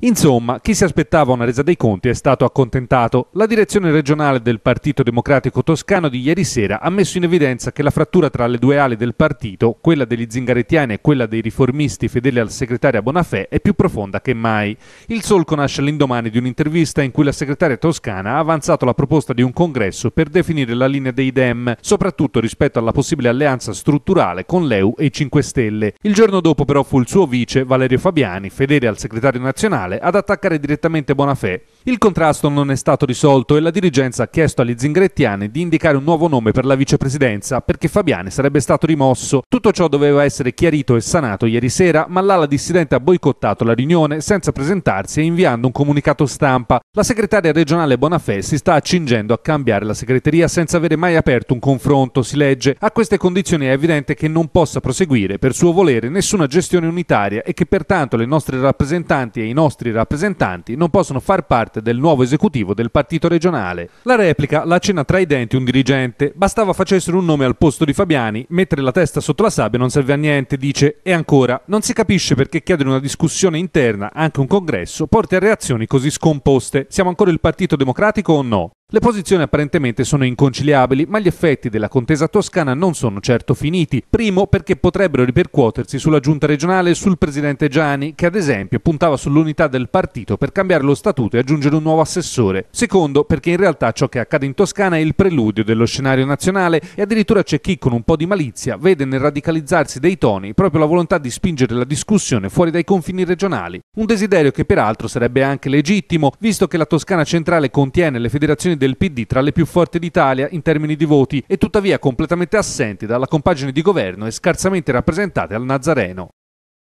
Insomma, chi si aspettava una resa dei conti è stato accontentato. La direzione regionale del Partito Democratico Toscano di ieri sera ha messo in evidenza che la frattura tra le due ali del partito, quella degli zingarettiani e quella dei riformisti fedeli al segretario Bonafè, è più profonda che mai. Il solco nasce all'indomani di un'intervista in cui la segretaria toscana ha avanzato la proposta di un congresso per definire la linea dei Dem, soprattutto rispetto alla possibile alleanza strutturale con l'EU e i 5 Stelle. Il giorno dopo però fu il suo vice, Valerio Fabiani, fedele al segretario nazionale, ad attaccare direttamente Bonafè il contrasto non è stato risolto e la dirigenza ha chiesto agli zingrettiani di indicare un nuovo nome per la vicepresidenza perché Fabiani sarebbe stato rimosso. Tutto ciò doveva essere chiarito e sanato ieri sera, ma l'ala dissidente ha boicottato la riunione senza presentarsi e inviando un comunicato stampa. La segretaria regionale Bonafè si sta accingendo a cambiare la segreteria senza avere mai aperto un confronto, si legge. A queste condizioni è evidente che non possa proseguire per suo volere nessuna gestione unitaria e che pertanto le nostre rappresentanti e i nostri rappresentanti non possono far parte parte del nuovo esecutivo del partito regionale. La replica la cena tra i denti un dirigente. Bastava facessero un nome al posto di Fabiani, mettere la testa sotto la sabbia non serve a niente, dice. E ancora, non si capisce perché chiedere una discussione interna, anche un congresso, porti a reazioni così scomposte. Siamo ancora il Partito Democratico o no? Le posizioni apparentemente sono inconciliabili, ma gli effetti della contesa toscana non sono certo finiti. Primo perché potrebbero ripercuotersi sulla giunta regionale e sul presidente Gianni, che ad esempio puntava sull'unità del partito per cambiare lo statuto e aggiungere un nuovo assessore. Secondo perché in realtà ciò che accade in Toscana è il preludio dello scenario nazionale e addirittura c'è chi con un po' di malizia vede nel radicalizzarsi dei toni proprio la volontà di spingere la discussione fuori dai confini regionali. Un desiderio che peraltro sarebbe anche legittimo, visto che la Toscana centrale contiene le federazioni del PD tra le più forti d'Italia in termini di voti e tuttavia completamente assenti dalla compagine di governo e scarsamente rappresentate al Nazareno.